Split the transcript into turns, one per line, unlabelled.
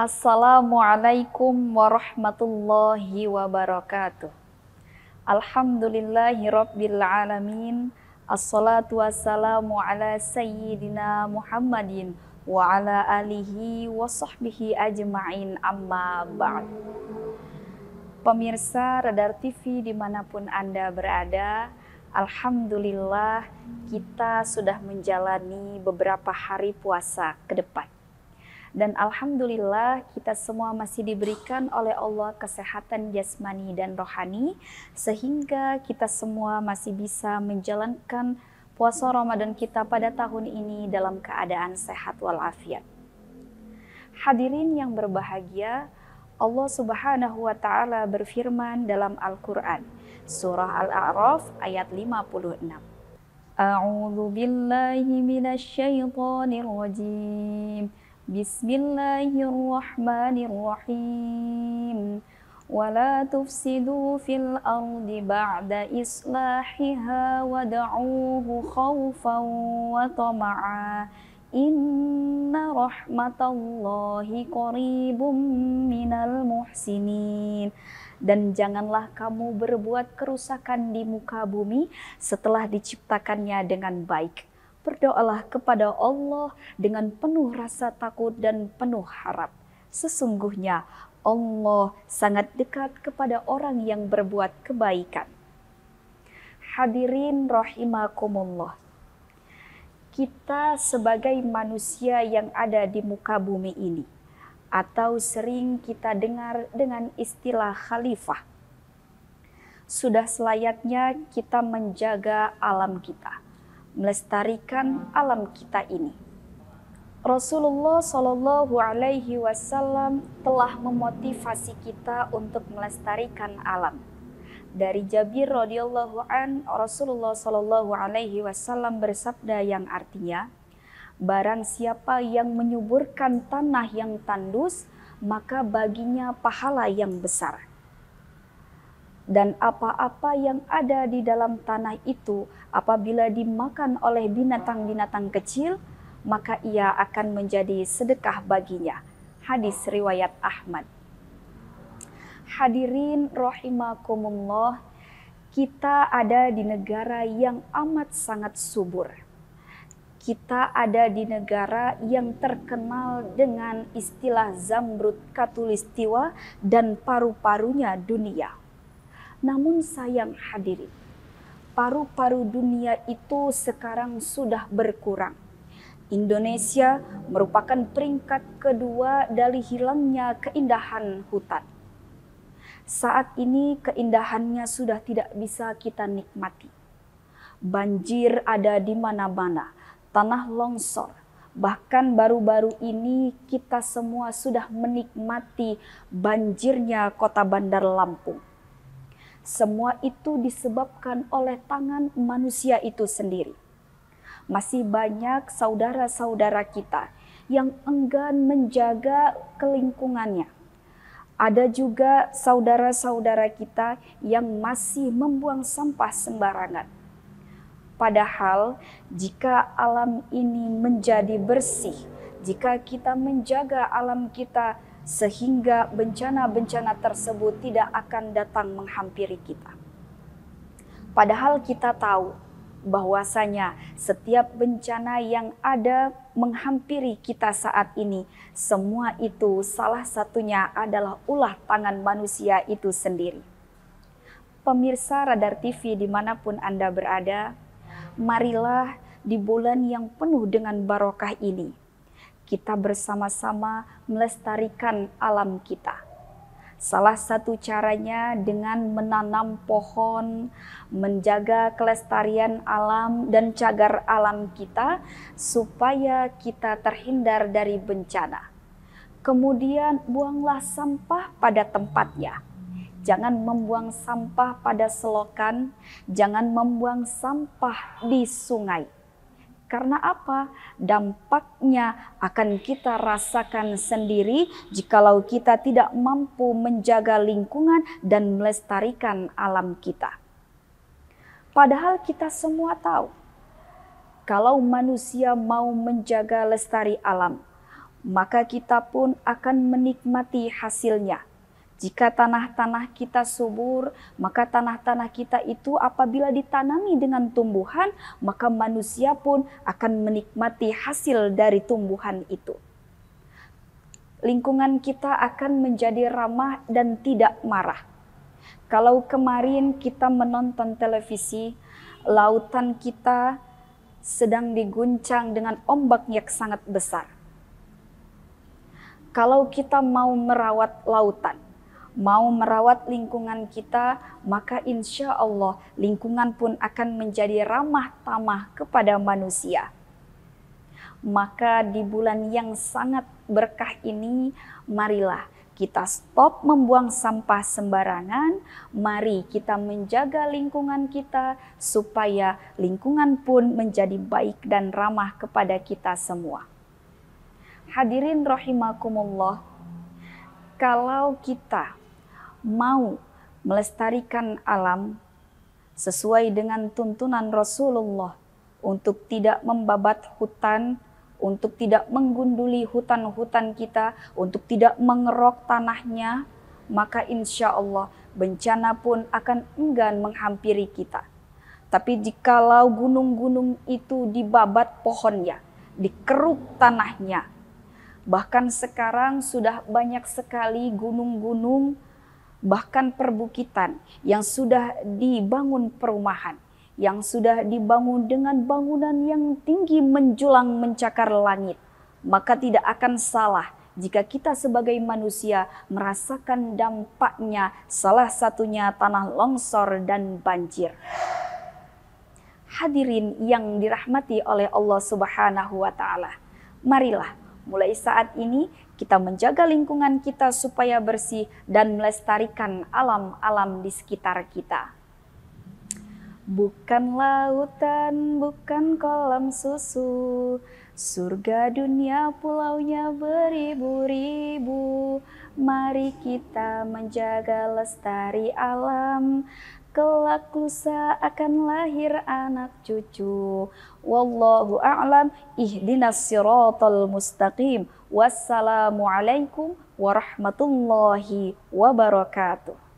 Assalamualaikum warahmatullahi wabarakatuh. Alhamdulillahi rabbil alamin. Assalatu wassalamu ala sayyidina Muhammadin wa ala alihi wa sahbihi ajma'in amma ba'd. Pemirsa Radar TV dimanapun Anda berada, Alhamdulillah kita sudah menjalani beberapa hari puasa ke depan dan alhamdulillah kita semua masih diberikan oleh Allah kesehatan jasmani dan rohani sehingga kita semua masih bisa menjalankan puasa Ramadan kita pada tahun ini dalam keadaan sehat walafiat. Hadirin yang berbahagia, Allah Subhanahu wa taala berfirman dalam Al-Qur'an, surah Al-A'raf ayat 56. A'udzu billahi minasy syaithanir rajim. Bismillahirrahmanirrahim. ولا تفسدوا في الأرض بعد إصلاحها ودعوه خوفا وطمعا إن رحمة الله qaribum من المحسنين dan janganlah kamu berbuat kerusakan di muka bumi setelah diciptakannya dengan baik berdoalah kepada Allah dengan penuh rasa takut dan penuh harap. Sesungguhnya Allah sangat dekat kepada orang yang berbuat kebaikan. Hadirin rahimakumullah. Kita sebagai manusia yang ada di muka bumi ini atau sering kita dengar dengan istilah khalifah. Sudah selayaknya kita menjaga alam kita melestarikan alam kita ini. Rasulullah Shallallahu Alaihi Wasallam telah memotivasi kita untuk melestarikan alam. Dari Jabir radhiyallahu an Rasulullah Shallallahu Alaihi Wasallam bersabda yang artinya, barang siapa yang menyuburkan tanah yang tandus, maka baginya pahala yang besar dan apa-apa yang ada di dalam tanah itu apabila dimakan oleh binatang-binatang kecil, maka ia akan menjadi sedekah baginya. Hadis riwayat Ahmad. Hadirin rahimakumullah, kita ada di negara yang amat sangat subur. Kita ada di negara yang terkenal dengan istilah zamrud katulistiwa dan paru-parunya dunia namun sayang hadirin, paru-paru dunia itu sekarang sudah berkurang. Indonesia merupakan peringkat kedua dari hilangnya keindahan hutan. Saat ini keindahannya sudah tidak bisa kita nikmati. Banjir ada di mana-mana, tanah longsor, bahkan baru-baru ini kita semua sudah menikmati banjirnya kota Bandar Lampung semua itu disebabkan oleh tangan manusia itu sendiri. Masih banyak saudara-saudara kita yang enggan menjaga kelingkungannya. Ada juga saudara-saudara kita yang masih membuang sampah sembarangan. Padahal, jika alam ini menjadi bersih, jika kita menjaga alam kita sehingga bencana-bencana tersebut tidak akan datang menghampiri kita. Padahal kita tahu bahwasanya setiap bencana yang ada menghampiri kita saat ini, semua itu salah satunya adalah ulah tangan manusia itu sendiri. Pemirsa Radar TV dimanapun Anda berada, marilah di bulan yang penuh dengan barokah ini, kita bersama-sama melestarikan alam kita. Salah satu caranya dengan menanam pohon, menjaga kelestarian alam dan cagar alam kita supaya kita terhindar dari bencana. Kemudian buanglah sampah pada tempatnya. Jangan membuang sampah pada selokan, jangan membuang sampah di sungai karena apa? Dampaknya akan kita rasakan sendiri jikalau kita tidak mampu menjaga lingkungan dan melestarikan alam kita. Padahal kita semua tahu kalau manusia mau menjaga lestari alam, maka kita pun akan menikmati hasilnya – jika tanah-tanah kita subur, maka tanah-tanah kita itu apabila ditanami dengan tumbuhan, maka manusia pun akan menikmati hasil dari tumbuhan itu. Lingkungan kita akan menjadi ramah dan tidak marah. Kalau kemarin kita menonton televisi, lautan kita sedang diguncang dengan ombak yang sangat besar. Kalau kita mau merawat lautan, mau merawat lingkungan kita, maka insya Allah lingkungan pun akan menjadi ramah tamah kepada manusia. Maka di bulan yang sangat berkah ini, marilah kita stop membuang sampah sembarangan. Mari kita menjaga lingkungan kita supaya lingkungan pun menjadi baik dan ramah kepada kita semua. Hadirin rahimakumullah, kalau kita mau melestarikan alam sesuai dengan tuntunan Rasulullah untuk tidak membabat hutan, untuk tidak menggunduli hutan-hutan kita, untuk tidak mengerok tanahnya, maka insya Allah bencana pun akan enggan menghampiri kita. Tapi jikalau gunung-gunung itu dibabat pohonnya, dikeruk tanahnya, bahkan sekarang sudah banyak sekali gunung-gunung bahkan perbukitan yang sudah dibangun perumahan, yang sudah dibangun dengan bangunan yang tinggi menjulang mencakar langit, maka tidak akan salah jika kita sebagai manusia merasakan dampaknya salah satunya tanah longsor dan banjir. Hadirin yang dirahmati oleh Allah Subhanahu wa taala. Marilah mulai saat ini kita menjaga lingkungan kita supaya bersih dan melestarikan alam-alam di sekitar kita. Bukan lautan, bukan kolam susu, surga dunia pulaunya beribu-ribu. Mari kita menjaga lestari alam, kelak lusa akan lahir anak cucu. Wallahu a'lam ihdinas siratal mustaqim. Wassalamualaikum warahmatullahi wabarakatuh.